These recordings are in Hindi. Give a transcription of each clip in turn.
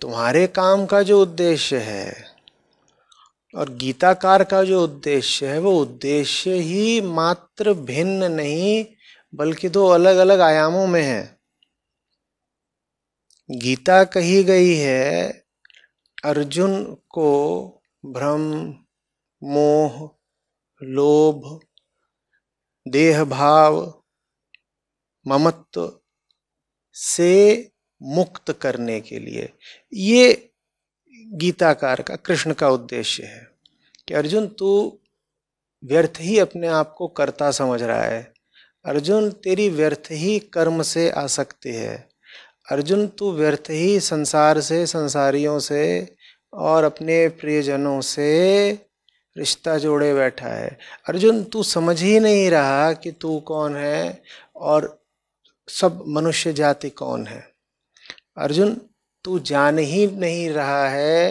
तुम्हारे काम का जो उद्देश्य है और गीताकार का जो उद्देश्य है वो उद्देश्य ही मात्र भिन्न नहीं बल्कि दो अलग अलग आयामों में है गीता कही गई है अर्जुन को भ्रम मोह लोभ देह भाव ममत्व से मुक्त करने के लिए ये गीताकार का कृष्ण का उद्देश्य है कि अर्जुन तू व्यर्थ ही अपने आप को कर्ता समझ रहा है अर्जुन तेरी व्यर्थ ही कर्म से आ सकती है अर्जुन तू व्यर्थ ही संसार से संसारियों से और अपने प्रियजनों से रिश्ता जोड़े बैठा है अर्जुन तू समझ ही नहीं रहा कि तू कौन है और सब मनुष्य जाति कौन है अर्जुन तू जान ही नहीं रहा है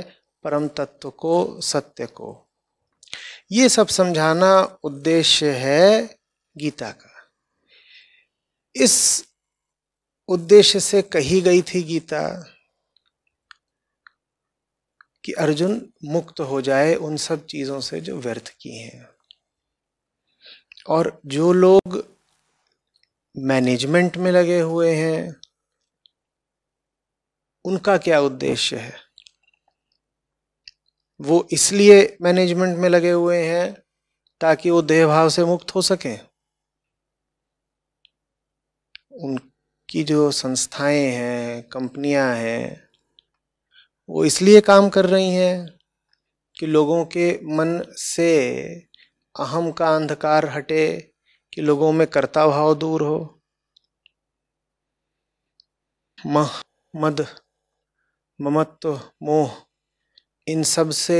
परम तत्व को सत्य को ये सब समझाना उद्देश्य है गीता का इस उद्देश्य से कही गई थी गीता कि अर्जुन मुक्त हो जाए उन सब चीज़ों से जो व्यर्थ की हैं और जो लोग मैनेजमेंट में लगे हुए हैं उनका क्या उद्देश्य है वो इसलिए मैनेजमेंट में लगे हुए हैं ताकि वो देह भाव से मुक्त हो सकें उनकी जो संस्थाएं हैं कंपनियां हैं वो इसलिए काम कर रही हैं कि लोगों के मन से अहम का अंधकार हटे कि लोगों में कर्ता भाव दूर हो मह मद ममत्व मोह इन सब से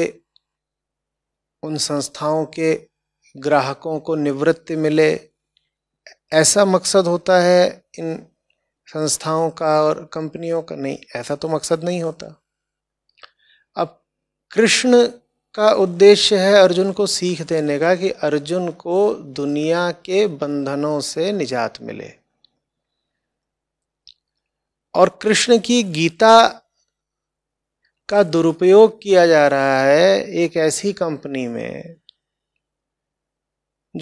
उन संस्थाओं के ग्राहकों को निवृत्ति मिले ऐसा मकसद होता है इन संस्थाओं का और कंपनियों का नहीं ऐसा तो मकसद नहीं होता अब कृष्ण का उद्देश्य है अर्जुन को सीख देने का कि अर्जुन को दुनिया के बंधनों से निजात मिले और कृष्ण की गीता का दुरुपयोग किया जा रहा है एक ऐसी कंपनी में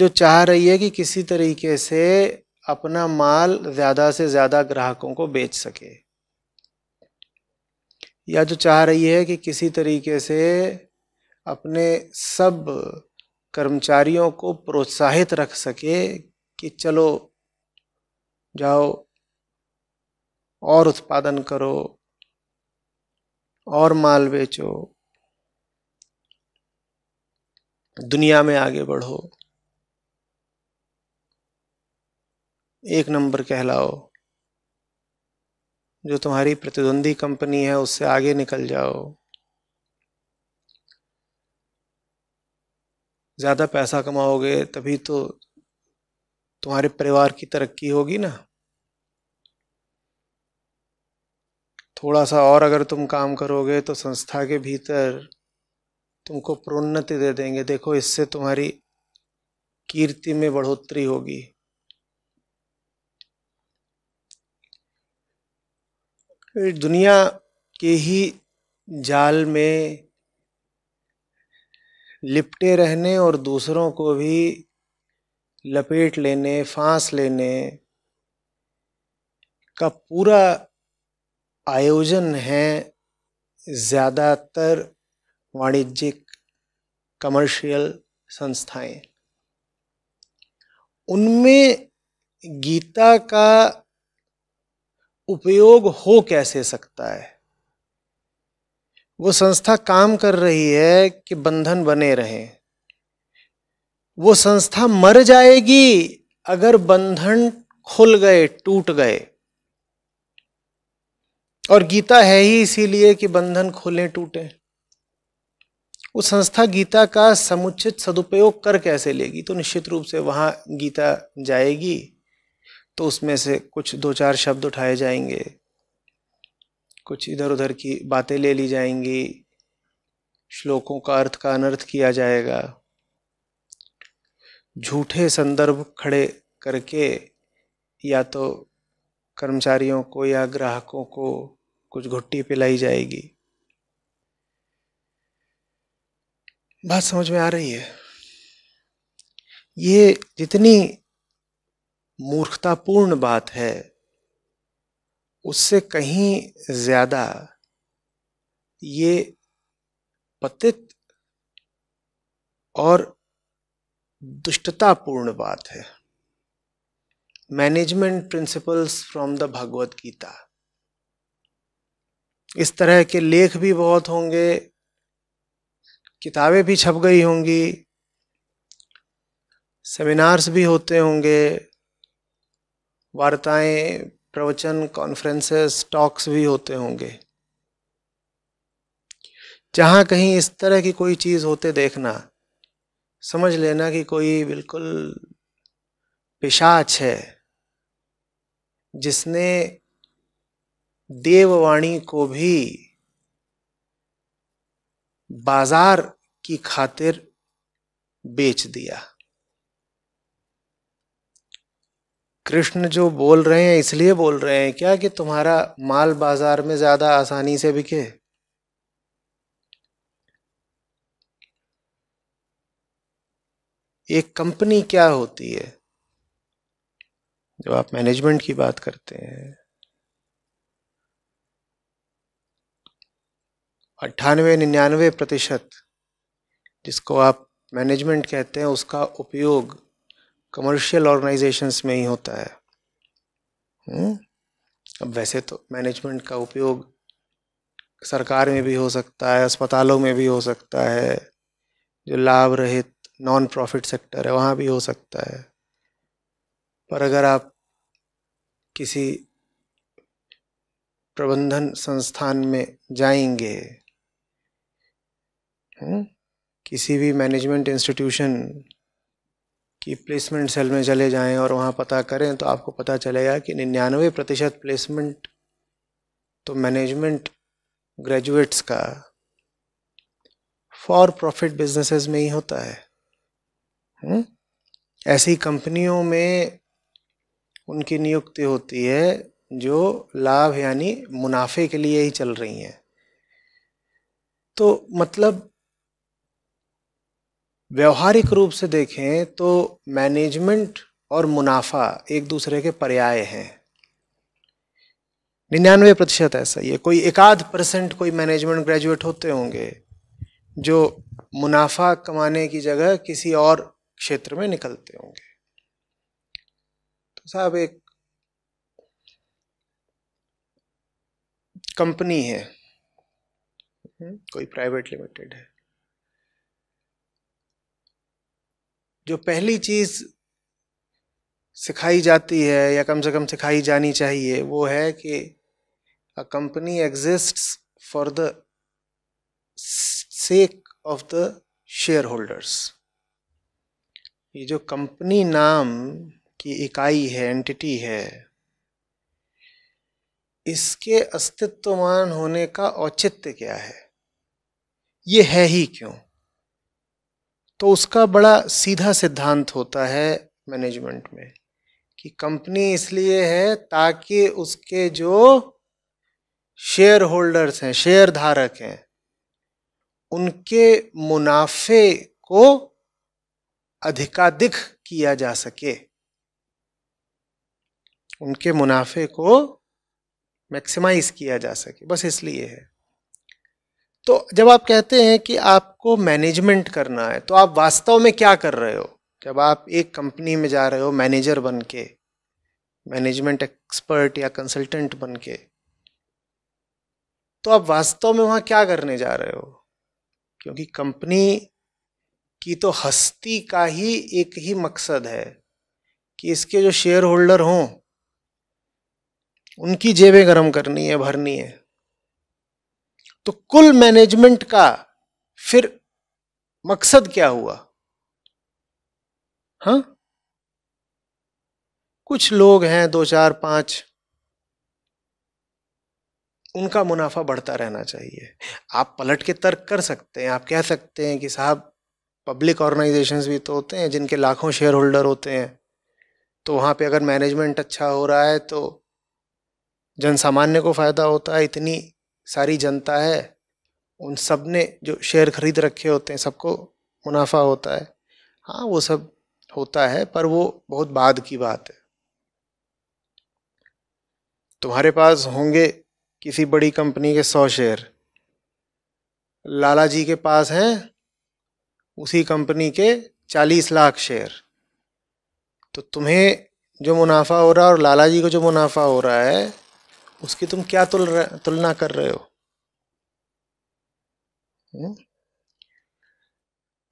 जो चाह रही है कि किसी तरीके से अपना माल ज़्यादा से ज़्यादा ग्राहकों को बेच सके या जो चाह रही है कि किसी तरीके से अपने सब कर्मचारियों को प्रोत्साहित रख सके कि चलो जाओ और उत्पादन करो और माल बेचो दुनिया में आगे बढ़ो एक नंबर कहलाओ जो तुम्हारी प्रतिद्वंदी कंपनी है उससे आगे निकल जाओ ज़्यादा पैसा कमाओगे तभी तो तुम्हारे परिवार की तरक्की होगी ना थोड़ा सा और अगर तुम काम करोगे तो संस्था के भीतर तुमको प्रोन्नति दे देंगे देखो इससे तुम्हारी कीर्ति में बढ़ोतरी होगी दुनिया के ही जाल में लिपटे रहने और दूसरों को भी लपेट लेने फांस लेने का पूरा आयोजन हैं ज़्यादातर वाणिज्यिक कमर्शियल संस्थाएं उनमें गीता का उपयोग हो कैसे सकता है वो संस्था काम कर रही है कि बंधन बने रहें वो संस्था मर जाएगी अगर बंधन खुल गए टूट गए और गीता है ही इसीलिए कि बंधन खोलें टूटें वो संस्था गीता का समुचित सदुपयोग कर कैसे लेगी तो निश्चित रूप से वहाँ गीता जाएगी तो उसमें से कुछ दो चार शब्द उठाए जाएंगे कुछ इधर उधर की बातें ले ली जाएंगी श्लोकों का अर्थ का अनर्थ किया जाएगा झूठे संदर्भ खड़े करके या तो कर्मचारियों को या ग्राहकों को कुछ घुट्टी पिलाई जाएगी बात समझ में आ रही है ये जितनी मूर्खतापूर्ण बात है उससे कहीं ज़्यादा ये पतित और दुष्टतापूर्ण बात है management principles from the Bhagavad Gita इस तरह के लेख भी बहुत होंगे किताबें भी छप गई होंगी सेमिनार्स भी होते होंगे वार्ताएं प्रवचन कॉन्फ्रेंसेस टॉक्स भी होते होंगे जहाँ कहीं इस तरह की कोई चीज़ होते देखना समझ लेना कि कोई बिल्कुल पिशाच है जिसने देववाणी को भी बाजार की खातिर बेच दिया कृष्ण जो बोल रहे हैं इसलिए बोल रहे हैं क्या कि तुम्हारा माल बाजार में ज्यादा आसानी से बिके एक कंपनी क्या होती है जब आप मैनेजमेंट की बात करते हैं अट्ठानवे निन्यानवे प्रतिशत जिसको आप मैनेजमेंट कहते हैं उसका उपयोग कमर्शियल ऑर्गेनाइजेशंस में ही होता है हुँ? हम्म? अब वैसे तो मैनेजमेंट का उपयोग सरकार में भी हो सकता है अस्पतालों में भी हो सकता है जो लाभ रहित नॉन प्रॉफिट सेक्टर है वहाँ भी हो सकता है और अगर आप किसी प्रबंधन संस्थान में जाएंगे हुँ? हम्म, किसी भी मैनेजमेंट इंस्टीट्यूशन की प्लेसमेंट सेल में चले जाएं और वहाँ पता करें तो आपको पता चलेगा कि निन्यानवे प्रतिशत प्लेसमेंट तो मैनेजमेंट ग्रेजुएट्स का फॉर प्रॉफिट बिजनेसेस में ही होता है हुँ? हम्म, ऐसी कंपनियों में उनकी नियुक्ति होती है जो लाभ यानी मुनाफे के लिए ही चल रही हैं तो मतलब व्यवहारिक रूप से देखें तो मैनेजमेंट और मुनाफा एक दूसरे के पर्याय हैं निन्यानवे प्रतिशत ऐसा ही है कोई एकाध परसेंट कोई मैनेजमेंट ग्रेजुएट होते होंगे जो मुनाफा कमाने की जगह किसी और क्षेत्र में निकलते होंगे साहब एक कंपनी है हम्म, कोई प्राइवेट लिमिटेड है जो पहली चीज सिखाई जाती है या कम से कम सिखाई जानी चाहिए वो है कि a company exist for the sake of the share holders ये जो कंपनी नाम की इकाई है एंटिटी है इसके अस्तित्वमान होने का औचित्य क्या है ये है ही क्यों तो उसका बड़ा सीधा सिद्धांत होता है मैनेजमेंट में कि कंपनी इसलिए है ताकि उसके जो शेयर होल्डर्स हैं शेयर धारक हैं उनके मुनाफे को अधिकाधिक किया जा सके उनके मुनाफे को मैक्सिमाइज किया जा सके बस इसलिए है तो जब आप कहते हैं कि आपको मैनेजमेंट करना है तो आप वास्तव में क्या कर रहे हो जब आप एक कंपनी में जा रहे हो मैनेजर बन के मैनेजमेंट एक्सपर्ट या कंसल्टेंट बन के तो आप वास्तव में वहाँ क्या करने जा रहे हो क्योंकि कंपनी की तो हस्ती का ही एक ही मकसद है कि इसके जो शेयर होल्डर हों उनकी जेबें गर्म करनी है भरनी है तो कुल मैनेजमेंट का फिर मकसद क्या हुआ हाँ कुछ लोग हैं दो चार पांच उनका मुनाफा बढ़ता रहना चाहिए आप पलट के तर्क कर सकते हैं आप कह सकते हैं कि साहब पब्लिक ऑर्गेनाइजेशंस भी तो होते हैं जिनके लाखों शेयर होल्डर होते हैं तो वहाँ पे अगर मैनेजमेंट अच्छा हो रहा है तो जन सामान्य को फ़ायदा होता है इतनी सारी जनता है उन सब ने जो शेयर खरीद रखे होते हैं सबको मुनाफा होता है हाँ वो सब होता है पर वो बहुत बाद की बात है तुम्हारे पास होंगे किसी बड़ी कंपनी के सौ शेयर लाला जी के पास हैं उसी कंपनी के चालीस लाख शेयर तो तुम्हें जो मुनाफा हो रहा है और लाला जी को जो मुनाफा हो रहा है उसकी तुम क्या तुल तुलना कर रहे हो हम्म?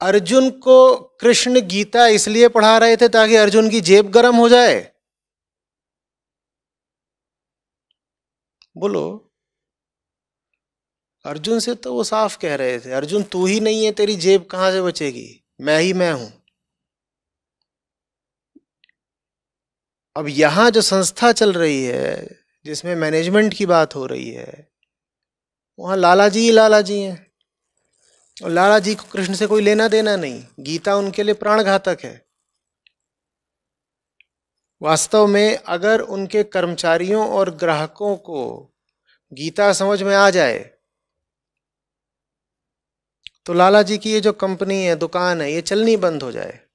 अर्जुन को कृष्ण गीता इसलिए पढ़ा रहे थे ताकि अर्जुन की जेब गर्म हो जाए बोलो अर्जुन से तो वो साफ कह रहे थे अर्जुन तू ही नहीं है तेरी जेब कहां से बचेगी मैं ही मैं हूं अब यहां जो संस्था चल रही है जिसमें मैनेजमेंट की बात हो रही है वहाँ लाला जी ही लाला जी हैं और लाला जी को कृष्ण से कोई लेना देना नहीं गीता उनके लिए प्राण घातक है वास्तव में अगर उनके कर्मचारियों और ग्राहकों को गीता समझ में आ जाए तो लाला जी की ये जो कंपनी है दुकान है ये चलनी बंद हो जाए